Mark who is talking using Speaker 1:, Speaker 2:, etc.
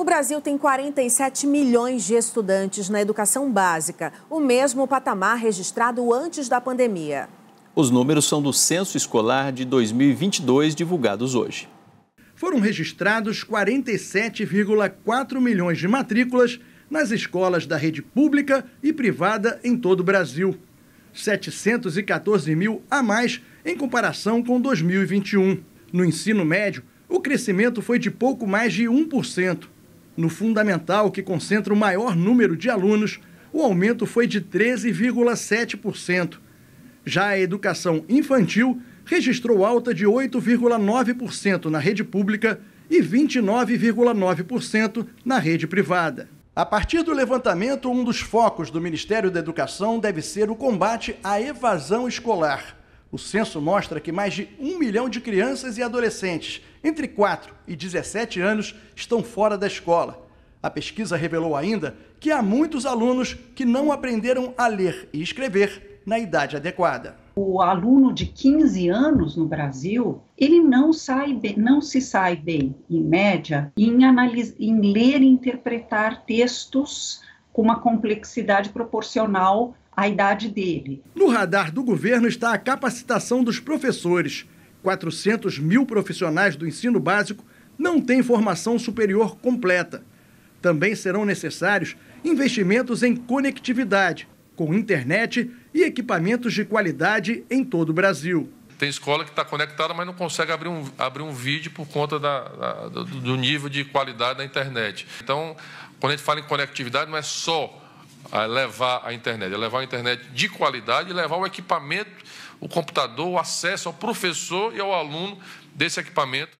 Speaker 1: O Brasil tem 47 milhões de estudantes na educação básica, o mesmo patamar registrado antes da pandemia. Os números são do Censo Escolar de 2022, divulgados hoje.
Speaker 2: Foram registrados 47,4 milhões de matrículas nas escolas da rede pública e privada em todo o Brasil. 714 mil a mais em comparação com 2021. No ensino médio, o crescimento foi de pouco mais de 1%. No fundamental, que concentra o maior número de alunos, o aumento foi de 13,7%. Já a educação infantil registrou alta de 8,9% na rede pública e 29,9% na rede privada. A partir do levantamento, um dos focos do Ministério da Educação deve ser o combate à evasão escolar. O censo mostra que mais de um milhão de crianças e adolescentes entre 4 e 17 anos estão fora da escola. A pesquisa revelou ainda que há muitos alunos que não aprenderam a
Speaker 3: ler e escrever na idade adequada. O aluno de 15 anos no Brasil, ele não, sai bem, não se sai bem, em média, em, analis, em ler e interpretar textos com uma complexidade proporcional a idade dele.
Speaker 2: No radar do governo está a capacitação dos professores. 400 mil profissionais do ensino básico não têm formação superior completa. Também serão necessários investimentos em conectividade, com internet e equipamentos de qualidade em todo o Brasil.
Speaker 4: Tem escola que está conectada, mas não consegue abrir um, abrir um vídeo por conta da, da, do nível de qualidade da internet. Então, quando a gente fala em conectividade, não é só a levar a internet, a levar a internet de qualidade e levar o equipamento, o computador, o acesso ao professor e ao aluno desse equipamento.